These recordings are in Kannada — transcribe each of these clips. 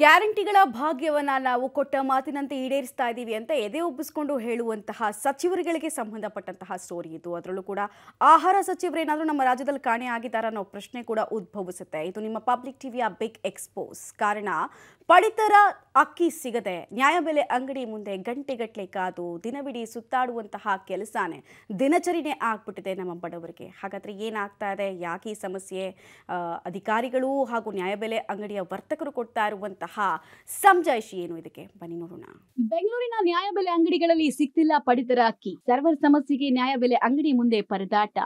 ಗ್ಯಾರಂಟಿಗಳ ಭಾಗ್ಯವನ್ನು ನಾವು ಕೊಟ್ಟ ಮಾತಿನಂತೆ ಈಡೇರಿಸ್ತಾ ಇದ್ದೀವಿ ಅಂತ ಎದೆ ಒಪ್ಪಿಸ್ಕೊಂಡು ಹೇಳುವಂತಹ ಸಚಿವರುಗಳಿಗೆ ಸಂಬಂಧಪಟ್ಟಂತಹ ಸ್ಟೋರಿ ಇದು ಅದರಲ್ಲೂ ಕೂಡ ಆಹಾರ ಸಚಿವರೇನಾದರೂ ನಮ್ಮ ರಾಜ್ಯದಲ್ಲಿ ಕಾಣೆ ಆಗಿದ್ದಾರೆ ಅನ್ನೋ ಪ್ರಶ್ನೆ ಕೂಡ ಉದ್ಭವಿಸುತ್ತೆ ಇದು ನಿಮ್ಮ ಪಬ್ಲಿಕ್ ಟಿವಿಯ ಬಿಗ್ ಎಕ್ಸ್ಪೋಸ್ ಕಾರಣ ಪಡಿತರ ಅಕ್ಕಿ ಸಿಗದೆ ನ್ಯಾಯಬೆಲೆ ಅಂಗಡಿ ಮುಂದೆ ಗಂಟೆಗಟ್ಟಲೆ ಕಾದು ದಿನವಿಡೀ ಸುತ್ತಾಡುವಂತಹ ಕೆಲಸನೇ ದಿನಚರಿನೇ ಆಗ್ಬಿಟ್ಟಿದೆ ನಮ್ಮ ಬಡವರಿಗೆ ಹಾಗಾದರೆ ಏನಾಗ್ತಾ ಇದೆ ಯಾಕೆ ಈ ಸಮಸ್ಯೆ ಅಧಿಕಾರಿಗಳು ಹಾಗೂ ನ್ಯಾಯಬೆಲೆ ಅಂಗಡಿಯ ವರ್ತಕರು ಕೊಡ್ತಾ ಇರುವಂಥ ಇರುವಂತಹ ಸಂಜಾಯಿಷಿ ಏನು ಇದಕ್ಕೆ ಬನ್ನಿ ನೋಡೋಣ ಬೆಂಗಳೂರಿನ ನ್ಯಾಯಬೆಲೆ ಅಂಗಡಿಗಳಲ್ಲಿ ಸಿಕ್ತಿಲ್ಲ ಪಡಿತರ ಅಕ್ಕಿ ಸರ್ವರ್ ಸಮಸ್ಯೆಗೆ ನ್ಯಾಯಬೆಲೆ ಅಂಗಡಿ ಮುಂದೆ ಪರದಾಟ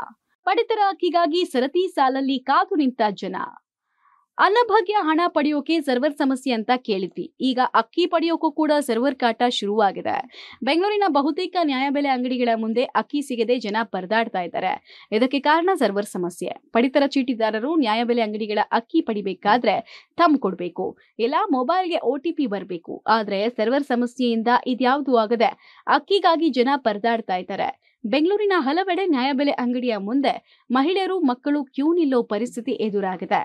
ಪಡಿತರ ಅಕ್ಕಿಗಾಗಿ ಸರತಿ ಸಾಲಲ್ಲಿ ಕಾದು ನಿಂತ ಜನ ಅನ್ನಭಾಗ್ಯ ಹಣ ಪಡೆಯೋಕೆ ಸರ್ವರ್ ಸಮಸ್ಯೆ ಅಂತ ಕೇಳಿದ್ವಿ ಈಗ ಅಕ್ಕಿ ಪಡೆಯೋಕೂ ಕೂಡ ಸರ್ವರ್ ಕಾಟ ಶುರುವಾಗಿದೆ ಬೆಂಗಳೂರಿನ ಬಹುತೇಕ ನ್ಯಾಯಬೆಲೆ ಅಂಗಡಿಗಳ ಮುಂದೆ ಅಕ್ಕಿ ಸಿಗದೆ ಜನ ಪರದಾಡ್ತಾ ಇದ್ದಾರೆ ಇದಕ್ಕೆ ಕಾರಣ ಸರ್ವರ್ ಸಮಸ್ಯೆ ಪಡಿತರ ಚೀಟಿದಾರರು ನ್ಯಾಯಬೆಲೆ ಅಂಗಡಿಗಳ ಅಕ್ಕಿ ಪಡಿಬೇಕಾದ್ರೆ ತಮ್ ಕೊಡಬೇಕು ಇಲ್ಲ ಮೊಬೈಲ್ಗೆ ಪಿ ಬರಬೇಕು ಆದ್ರೆ ಸರ್ವರ್ ಸಮಸ್ಯೆಯಿಂದ ಇದ್ಯಾವುದೂ ಆಗದೆ ಅಕ್ಕಿಗಾಗಿ ಜನ ಪರದಾಡ್ತಾ ಇದ್ದಾರೆ ಬೆಂಗಳೂರಿನ ಹಲವೆಡೆ ನ್ಯಾಯಬೆಲೆ ಅಂಗಡಿಯ ಮುಂದೆ ಮಹಿಳೆಯರು ಮಕ್ಕಳು ಕ್ಯೂ ನಿಲ್ಲೋ ಪರಿಸ್ಥಿತಿ ಎದುರಾಗಿದೆ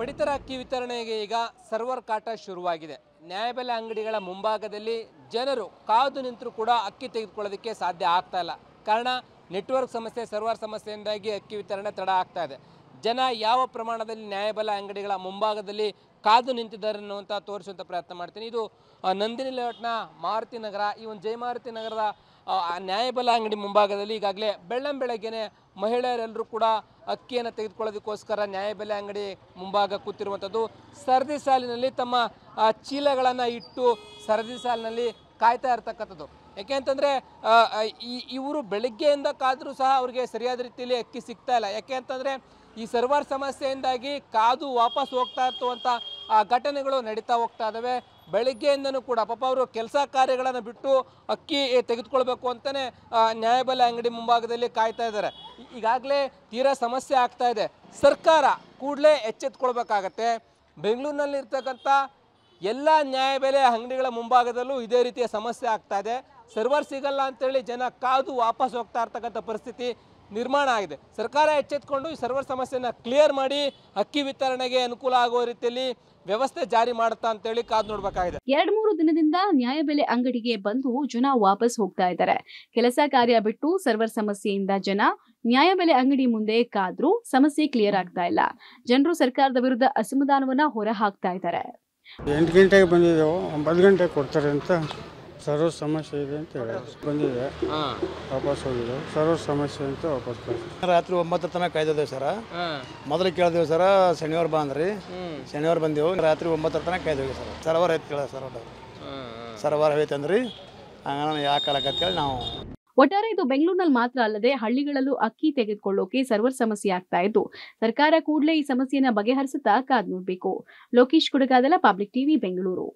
ಪಡಿತರ ಅಕ್ಕಿ ವಿತರಣೆಗೆ ಈಗ ಸರ್ವರ್ ಕಾಟ ಶುರುವಾಗಿದೆ ನ್ಯಾಯಬೆಲೆ ಅಂಗಡಿಗಳ ಮುಂಭಾಗದಲ್ಲಿ ಜನರು ಕಾದು ನಿಂತರೂ ಕೂಡ ಅಕ್ಕಿ ತೆಗೆದುಕೊಳ್ಳೋದಕ್ಕೆ ಸಾಧ್ಯ ಆಗ್ತಾ ಇಲ್ಲ ಕಾರಣ ನೆಟ್ವರ್ಕ್ ಸಮಸ್ಯೆ ಸರ್ವರ್ ಸಮಸ್ಯೆಯಿಂದಾಗಿ ಅಕ್ಕಿ ವಿತರಣೆ ತಡ ಆಗ್ತಾ ಇದೆ ಜನ ಯಾವ ಪ್ರಮಾಣದಲ್ಲಿ ನ್ಯಾಯಬೆಲೆ ಅಂಗಡಿಗಳ ಮುಂಭಾಗದಲ್ಲಿ ಕಾದು ನಿಂತಿದ್ದಾರೆ ಅನ್ನುವಂಥ ತೋರಿಸುವಂಥ ಪ್ರಯತ್ನ ಮಾಡ್ತೀನಿ ಇದು ನಂದಿನಿ ಲೇಔಟ್ನ ಮಾರುತಿ ನಗರ ಈ ಒಂದು ಜಯಮಾರುತಿ ನಗರದ ನ್ಯಾಯಬಲ ಅಂಗಡಿ ಮುಂಭಾಗದಲ್ಲಿ ಈಗಾಗಲೇ ಬೆಳ್ಳಂ ಬೆಳಗ್ಗೆನೆ ಮಹಿಳೆಯರೆಲ್ಲರೂ ಕೂಡ ಅಕ್ಕಿಯನ್ನು ತೆಗೆದುಕೊಳ್ಳೋದಕ್ಕೋಸ್ಕರ ನ್ಯಾಯಬೆಲೆ ಅಂಗಡಿ ಮುಂಭಾಗ ಕೂತಿರುವಂಥದ್ದು ಸರದಿ ಸಾಲಿನಲ್ಲಿ ತಮ್ಮ ಚೀಲಗಳನ್ನು ಇಟ್ಟು ಸರದಿ ಸಾಲಿನಲ್ಲಿ ಕಾಯ್ತಾ ಇರ್ತಕ್ಕಂಥದ್ದು ಯಾಕೆ ಅಂತಂದರೆ ಈ ಇವರು ಬೆಳಗ್ಗೆಯಿಂದ ಕಾದರೂ ಸಹ ಅವರಿಗೆ ಸರಿಯಾದ ರೀತಿಯಲ್ಲಿ ಅಕ್ಕಿ ಸಿಗ್ತಾ ಇಲ್ಲ ಯಾಕೆ ಅಂತಂದರೆ ಈ ಸರ್ವರ್ ಸಮಸ್ಯೆಯಿಂದಾಗಿ ಕಾದು ವಾಪಸ್ ಹೋಗ್ತಾ ಅಂತ ಆ ಘಟನೆಗಳು ನಡೀತಾ ಹೋಗ್ತಾ ಇದ್ದಾವೆ ಬೆಳಿಗ್ಗೆಯಿಂದನೂ ಕೂಡ ಪಾಪ ಅವರು ಕೆಲಸ ಕಾರ್ಯಗಳನ್ನು ಬಿಟ್ಟು ಅಕ್ಕಿ ತೆಗೆದುಕೊಳ್ಬೇಕು ಅಂತಲೇ ನ್ಯಾಯಬೆಲೆ ಅಂಗಡಿ ಮುಂಭಾಗದಲ್ಲಿ ಕಾಯ್ತಾ ಇದ್ದಾರೆ ಈಗಾಗಲೇ ತೀರಾ ಸಮಸ್ಯೆ ಆಗ್ತಾ ಇದೆ ಸರ್ಕಾರ ಕೂಡಲೇ ಎಚ್ಚೆತ್ಕೊಳ್ಬೇಕಾಗತ್ತೆ ಬೆಂಗಳೂರಿನಲ್ಲಿರ್ತಕ್ಕಂಥ ಎಲ್ಲ ನ್ಯಾಯಬೆಲೆ ಅಂಗಡಿಗಳ ಮುಂಭಾಗದಲ್ಲೂ ಇದೇ ರೀತಿಯ ಸಮಸ್ಯೆ ಆಗ್ತಾ ಇದೆ ಸರ್ವರ್ ಸಿಗಲ್ಲ ಅಂತೇಳಿ ಜನ ಕಾದು ವಾಪಸ್ ಹೋಗ್ತಾ ಇರ್ತಕ್ಕಂಥ ಪರಿಸ್ಥಿತಿ ನಿರ್ಮಾಣ ಆಗಿದೆ ಸರ್ಕಾರ ಎಚ್ಚೆತ್ಕೊಂಡು ಈ ಸರ್ವರ್ ಸಮಸ್ಯೆಯನ್ನು ಕ್ಲಿಯರ್ ಮಾಡಿ ಅಕ್ಕಿ ವಿತರಣೆಗೆ ಅನುಕೂಲ ಆಗುವ ರೀತಿಯಲ್ಲಿ ವ್ಯವಸ್ಥೆ ಜಾರಿ ಮಾಡುತ್ತಾ ಅಂತ ಹೇಳಿ ಕಾದು ನೋಡಬೇಕಾಗಿದೆ ಎರಡ್ ಮೂರು ದಿನದಿಂದ ನ್ಯಾಯಬೆಲೆ ಅಂಗಡಿಗೆ ಬಂದು ಜನ ವಾಪಸ್ ಹೋಗ್ತಾ ಇದ್ದಾರೆ ಕೆಲಸ ಕಾರ್ಯ ಬಿಟ್ಟು ಸರ್ವರ್ ಸಮಸ್ಯೆಯಿಂದ ಜನ ನ್ಯಾಯಬೆಲೆ ಅಂಗಡಿ ಮುಂದೆ ಕಾದ್ರು ಸಮಸ್ಯೆ ಕ್ಲಿಯರ್ ಆಗ್ತಾ ಇಲ್ಲ ಜನರು ಸರ್ಕಾರದ ವಿರುದ್ಧ ಅಸಮಾಧಾನವನ್ನ ಹೊರ ಹಾಕ್ತಾ ಇದ್ದಾರೆ ಎಂಟು ಗಂಟೆಗೆ ಬಂದಿದ್ದೆವು ಒಂಬತ್ತು ಗಂಟೆಗೆ ಕೊಡ್ತಾರೆ ಅಂತ ಸರ್ವ ಸಮಸ್ಯೆ ಇದೆ ಅಂತ ಹೇಳಿದ್ರು ಬಂದಿದೆ ವಾಪಸ್ ಹೋಗಿದೆ ಸರ್ವ ಸಮಸ್ಯೆ ಅಂತ ವಾಪಸ್ ಬರ್ತೀವಿ ರಾತ್ರಿ ಒಂಬತ್ತರ ತನಕ ಕಾಯ್ದೇವೆ ಸರ ಮೊದಲು ಕೇಳಿದೇವು ಸರ ಶನಿವಾರ ಬಾ ಅಂದ್ರಿ ಶನಿವಾರ ಬಂದೇವು ರಾತ್ರಿ ಒಂಬತ್ತರ ತನಕ ಕಾಯ್ದೇವೆ ಸರ್ ಸರ್ವರ್ ಐತೆ ಕೇಳ ಸರ್ ಸರ್ವರ್ ಐತೆ ಅಂದ್ರಿ ಹಂಗ ಯಾಕೆ ಹೇಳಿ ನಾವು ಒಟ್ಟಾರೆ ಇದು ಬೆಂಗಳೂರಿನಲ್ಲಿ ಮಾತ್ರ ಅಲ್ಲದೆ ಹಳ್ಳಿಗಳಲ್ಲೂ ಅಕ್ಕಿ ತೆಗೆದುಕೊಳ್ಳೋಕೆ ಸರ್ವರ್ ಸಮಸ್ಯೆ ಆಗ್ತಾ ಇದ್ದು ಸರ್ಕಾರ ಕೂಡಲೇ ಈ ಸಮಸ್ಯೆಯನ್ನು ಬಗೆಹರಿಸುತ್ತಾ ಕಾದ್ ನೋಡಬೇಕು ಲೋಕೇಶ್ ಕುಡಗಾದಲ ಪಬ್ಲಿಕ್ ಟಿವಿ ಬೆಂಗಳೂರು